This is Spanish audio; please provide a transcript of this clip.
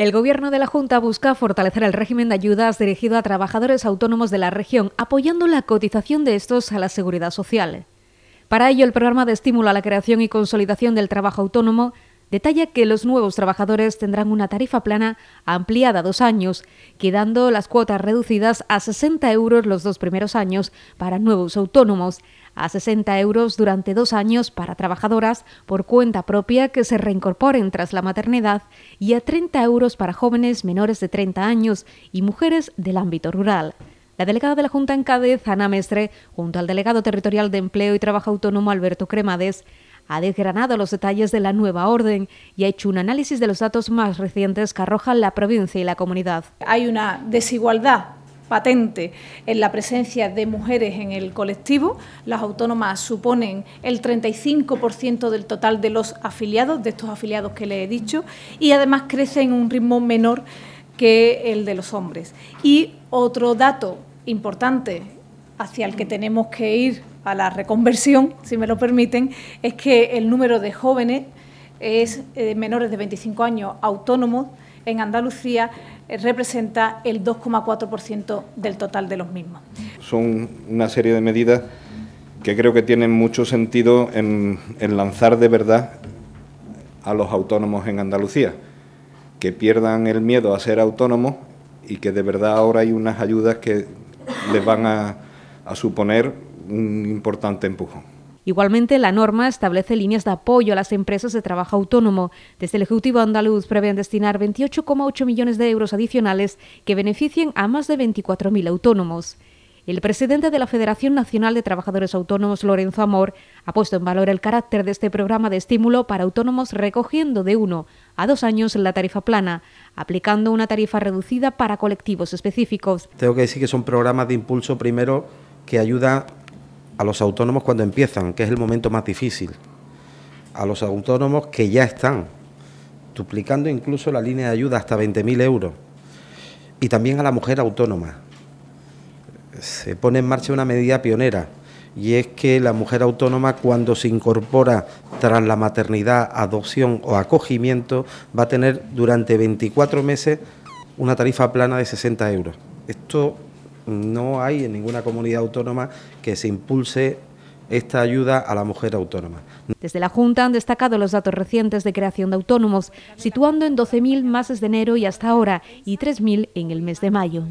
El Gobierno de la Junta busca fortalecer el régimen de ayudas dirigido a trabajadores autónomos de la región, apoyando la cotización de estos a la seguridad social. Para ello, el programa de estímulo a la creación y consolidación del trabajo autónomo detalla que los nuevos trabajadores tendrán una tarifa plana ampliada dos años, quedando las cuotas reducidas a 60 euros los dos primeros años para nuevos autónomos, a 60 euros durante dos años para trabajadoras por cuenta propia que se reincorporen tras la maternidad y a 30 euros para jóvenes menores de 30 años y mujeres del ámbito rural. La delegada de la Junta en Cádiz, Ana Mestre, junto al delegado territorial de Empleo y Trabajo Autónomo, Alberto Cremades, ha desgranado los detalles de la nueva orden y ha hecho un análisis de los datos más recientes que arrojan la provincia y la comunidad. Hay una desigualdad patente en la presencia de mujeres en el colectivo. Las autónomas suponen el 35% del total de los afiliados, de estos afiliados que le he dicho, y además crecen en un ritmo menor que el de los hombres. Y otro dato importante hacia el que tenemos que ir a la reconversión, si me lo permiten, es que el número de jóvenes es eh, menores de 25 años autónomos en Andalucía eh, representa el 2,4% del total de los mismos. Son una serie de medidas que creo que tienen mucho sentido en lanzar de verdad a los autónomos en Andalucía, que pierdan el miedo a ser autónomos y que de verdad ahora hay unas ayudas que les van a a suponer un importante empujón. Igualmente, la norma establece líneas de apoyo a las empresas de trabajo autónomo. Desde el Ejecutivo andaluz prevén destinar 28,8 millones de euros adicionales que beneficien a más de 24.000 autónomos. El presidente de la Federación Nacional de Trabajadores Autónomos, Lorenzo Amor, ha puesto en valor el carácter de este programa de estímulo para autónomos recogiendo de uno a dos años la tarifa plana, aplicando una tarifa reducida para colectivos específicos. Tengo que decir que son programas de impulso primero que ayuda a los autónomos cuando empiezan, que es el momento más difícil, a los autónomos que ya están, duplicando incluso la línea de ayuda hasta 20.000 euros, y también a la mujer autónoma. Se pone en marcha una medida pionera, y es que la mujer autónoma cuando se incorpora tras la maternidad, adopción o acogimiento va a tener durante 24 meses una tarifa plana de 60 euros. Esto no hay en ninguna comunidad autónoma que se impulse esta ayuda a la mujer autónoma. Desde la Junta han destacado los datos recientes de creación de autónomos, situando en 12.000 más de enero y hasta ahora y 3.000 en el mes de mayo.